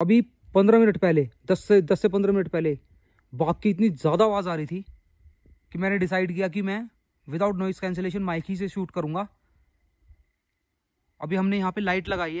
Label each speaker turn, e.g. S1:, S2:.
S1: अभी पंद्रह मिनट पहले दस से दस से पंद्रह मिनट पहले बाग की इतनी ज़्यादा आवाज़ आ रही थी कि मैंने डिसाइड किया कि मैं विदाउट नॉइस कैंसिलेशन माइक ही से शूट करूँगा अभी हमने यहाँ पे लाइट लगाई है